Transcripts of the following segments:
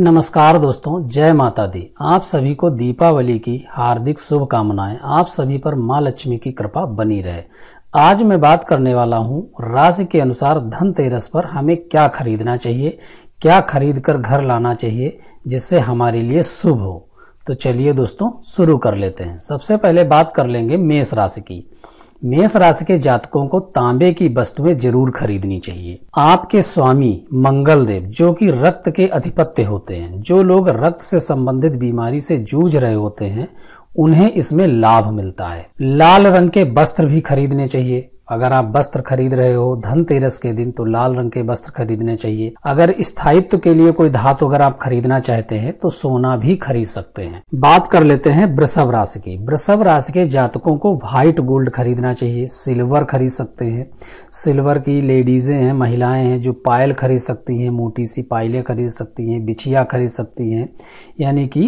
नमस्कार दोस्तों जय माता दी आप सभी को दीपावली की हार्दिक शुभकामनाएं आप सभी पर माँ लक्ष्मी की कृपा बनी रहे आज मैं बात करने वाला हूँ राशि के अनुसार धनतेरस पर हमें क्या खरीदना चाहिए क्या खरीद कर घर लाना चाहिए जिससे हमारे लिए शुभ हो तो चलिए दोस्तों शुरू कर लेते हैं सबसे पहले बात कर लेंगे मेष राशि की मेष राशि के जातकों को तांबे की वस्तुएं जरूर खरीदनी चाहिए आपके स्वामी मंगलदेव जो कि रक्त के अधिपत्य होते हैं जो लोग रक्त से संबंधित बीमारी से जूझ रहे होते हैं उन्हें इसमें लाभ मिलता है लाल रंग के वस्त्र भी खरीदने चाहिए अगर आप वस्त्र खरीद रहे हो धनतेरस के दिन तो लाल रंग के वस्त्र खरीदने चाहिए अगर स्थायित्व के लिए कोई धातु अगर आप खरीदना चाहते हैं तो सोना भी खरीद सकते हैं बात कर लेते हैं वृषभ राशि की वृषभ राशि के जातकों को व्हाइट गोल्ड खरीदना चाहिए सिल्वर खरीद सकते हैं सिल्वर की लेडीजें हैं महिलाएं हैं जो पायल खरीद सकती हैं मोटी सी पायलें खरीद सकती हैं बिछिया खरीद सकती हैं यानी कि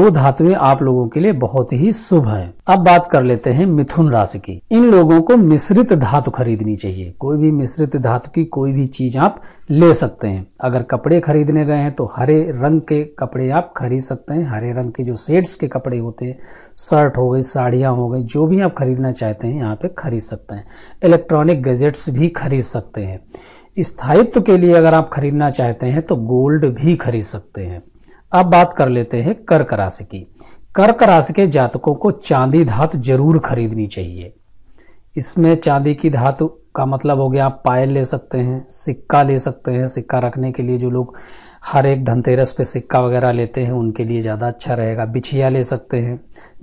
दो धातुएं आप लोगों के लिए बहुत ही शुभ हैं अब बात कर लेते हैं मिथुन राशि की इन लोगों को मिश्रित धातु खरीदनी चाहिए कोई भी मिश्रित धातु की कोई भी चीज आप ले सकते हैं अगर कपड़े खरीदने गए हैं तो हरे रंग के कपड़े आप खरीद सकते हैं हरे रंग के जो सेट्स के कपड़े होते हैं शर्ट हो गई साड़ियाँ हो गई जो भी आप खरीदना चाहते हैं यहाँ पे खरीद सकते हैं इलेक्ट्रॉनिक गैजेट्स भी खरीद सकते हैं स्थायित्व के लिए अगर आप खरीदना चाहते हैं तो गोल्ड भी खरीद सकते हैं अब बात कर लेते हैं कर्क राशि की कर्क राशि के जातकों को चांदी धातु जरूर खरीदनी चाहिए इसमें चांदी की धातु का मतलब हो गया आप पायल ले सकते हैं सिक्का ले सकते हैं सिक्का रखने के लिए जो लोग हर एक धनतेरस पे सिक्का वगैरह लेते हैं उनके लिए ज़्यादा अच्छा रहेगा बिछिया ले सकते हैं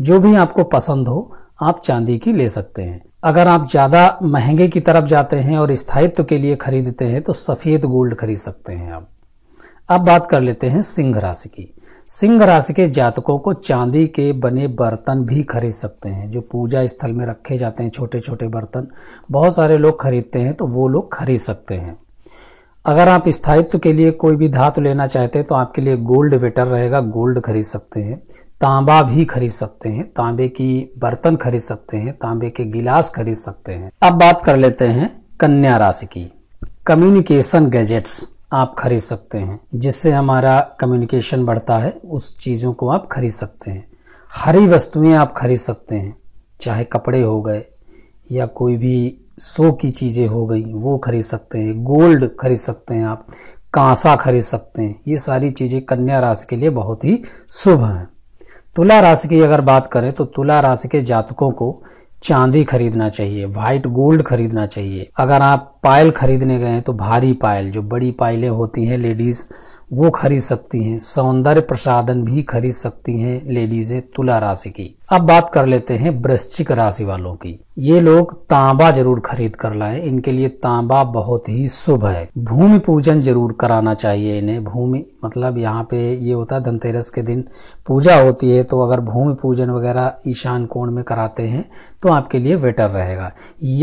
जो भी आपको पसंद हो आप चांदी की ले सकते हैं अगर आप ज़्यादा महंगे की तरफ जाते हैं और स्थायित्व के लिए खरीदते हैं तो सफ़ेद गोल्ड खरीद सकते हैं आप अब बात कर लेते हैं सिंह राशि की सिंह राशि के जातकों को चांदी के बने बर्तन भी खरीद सकते हैं जो पूजा स्थल में रखे जाते हैं छोटे छोटे बर्तन बहुत सारे लोग खरीदते हैं तो वो लोग खरीद सकते हैं अगर आप स्थायित्व के लिए कोई भी धातु लेना चाहते हैं तो आपके लिए गोल्ड वेटर रहेगा गोल्ड खरीद सकते हैं तांबा भी खरीद सकते हैं तांबे की बर्तन खरीद सकते हैं तांबे के गिलास खरीद सकते हैं अब बात कर लेते हैं कन्या राशि की कम्युनिकेशन गैजेट्स आप खरीद सकते हैं जिससे हमारा कम्युनिकेशन बढ़ता है उस चीज़ों को आप खरीद सकते हैं हरी वस्तुएं आप खरीद सकते हैं चाहे कपड़े हो गए या कोई भी सो की चीज़ें हो गई वो खरीद सकते हैं गोल्ड खरीद सकते हैं आप कांसा खरीद सकते हैं ये सारी चीज़ें कन्या राशि के लिए बहुत ही शुभ हैं तुला राशि की अगर बात करें तो तुला राशि के जातकों को चांदी खरीदना चाहिए व्हाइट गोल्ड खरीदना चाहिए अगर आप पायल खरीदने गए तो भारी पायल जो बड़ी पायलें होती हैं लेडीज वो खरीद सकती हैं सौंदर्य प्रसादन भी खरीद सकती हैं लेडीजें तुला राशि की अब बात कर लेते हैं वृश्चिक राशि वालों की ये लोग तांबा जरूर खरीद कर लाएं इनके लिए तांबा बहुत ही शुभ है भूमि पूजन जरूर कराना चाहिए इन्हें भूमि मतलब यहाँ पे ये होता है धनतेरस के दिन पूजा होती है तो अगर भूमि पूजन वगैरह ईशान कोण में कराते हैं तो आपके लिए बेटर रहेगा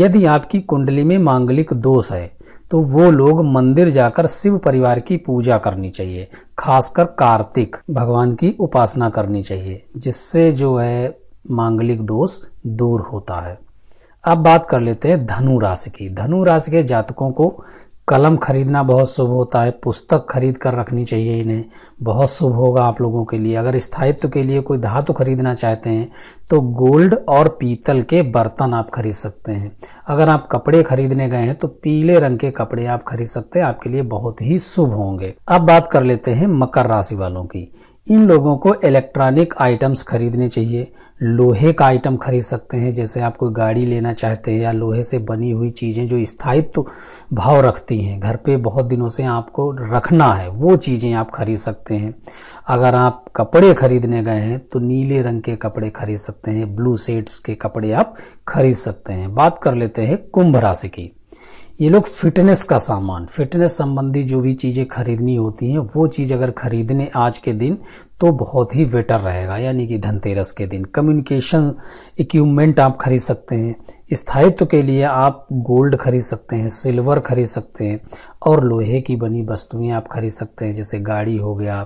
यदि आपकी कुंडली में मांगलिक दोष है तो वो लोग मंदिर जाकर शिव परिवार की पूजा करनी चाहिए खासकर कार्तिक भगवान की उपासना करनी चाहिए जिससे जो है मांगलिक दोष दूर होता है अब बात कर लेते हैं धनु राशि की धनु राशि के जातकों को कलम खरीदना बहुत शुभ होता है पुस्तक खरीद कर रखनी चाहिए इन्हें बहुत शुभ होगा आप लोगों के लिए अगर स्थायित्व के लिए कोई धातु खरीदना चाहते हैं तो गोल्ड और पीतल के बर्तन आप खरीद सकते हैं अगर आप कपड़े खरीदने गए हैं तो पीले रंग के कपड़े आप खरीद सकते हैं आपके लिए बहुत ही शुभ होंगे अब बात कर लेते हैं मकर राशि वालों की इन लोगों को इलेक्ट्रॉनिक आइटम्स खरीदने चाहिए लोहे का आइटम खरीद सकते हैं जैसे आप कोई गाड़ी लेना चाहते हैं या लोहे से बनी हुई चीज़ें जो स्थायित्व तो भाव रखती हैं घर पे बहुत दिनों से आपको रखना है वो चीज़ें आप खरीद सकते हैं अगर आप कपड़े खरीदने गए हैं तो नीले रंग के कपड़े खरीद सकते हैं ब्लू सेट्स के कपड़े आप खरीद सकते हैं बात कर लेते हैं कुंभ राशि की ये लोग फिटनेस का सामान फिटनेस संबंधी जो भी चीज़ें खरीदनी होती हैं वो चीज़ अगर खरीदने आज के दिन तो बहुत ही बेटर रहेगा यानी कि धनतेरस के दिन कम्युनिकेशन इक्विपमेंट आप खरीद सकते हैं स्थायित्व के लिए आप गोल्ड खरीद सकते हैं सिल्वर खरीद सकते हैं और लोहे की बनी वस्तुएं आप खरीद सकते हैं जैसे गाड़ी हो गया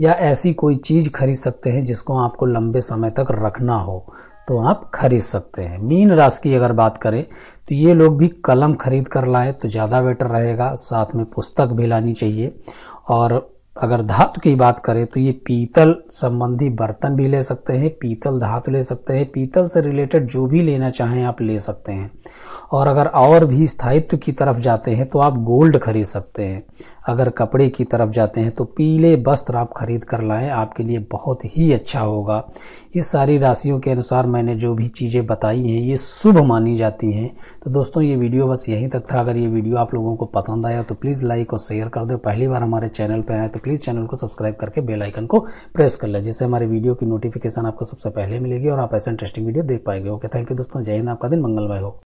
या ऐसी कोई चीज़ खरीद सकते हैं जिसको आपको लंबे समय तक रखना हो तो आप खरीद सकते हैं मीन राशि की अगर बात करें तो ये लोग भी कलम खरीद कर लाएं तो ज़्यादा बेटर रहेगा साथ में पुस्तक भी लानी चाहिए और अगर धातु की बात करें तो ये पीतल संबंधी बर्तन भी ले सकते हैं पीतल धातु ले सकते हैं पीतल से रिलेटेड जो भी लेना चाहें आप ले सकते हैं और अगर और भी स्थायित्व की तरफ जाते हैं तो आप गोल्ड खरीद सकते हैं अगर कपड़े की तरफ जाते हैं तो पीले वस्त्र आप खरीद कर लाएं आपके लिए बहुत ही अच्छा होगा इस सारी राशियों के अनुसार मैंने जो भी चीज़ें बताई हैं ये शुभ मानी जाती हैं तो दोस्तों ये वीडियो बस यहीं तक था अगर ये वीडियो आप लोगों को पसंद आया तो प्लीज़ लाइक और शेयर कर दो पहली बार हमारे चैनल पर आए तो प्लीज़ चैनल को सब्सक्राइब करके बेलाइकन को प्रेस कर लें जिससे हमारे वीडियो की नोटिफिकेशन आपको सबसे पहले मिलेगी और आप ऐसे इंटरेस्टिंग वीडियो देख पाएंगे ओके थैंक यू दोस्तों जय हिंद आपका दिन मंगलमय हो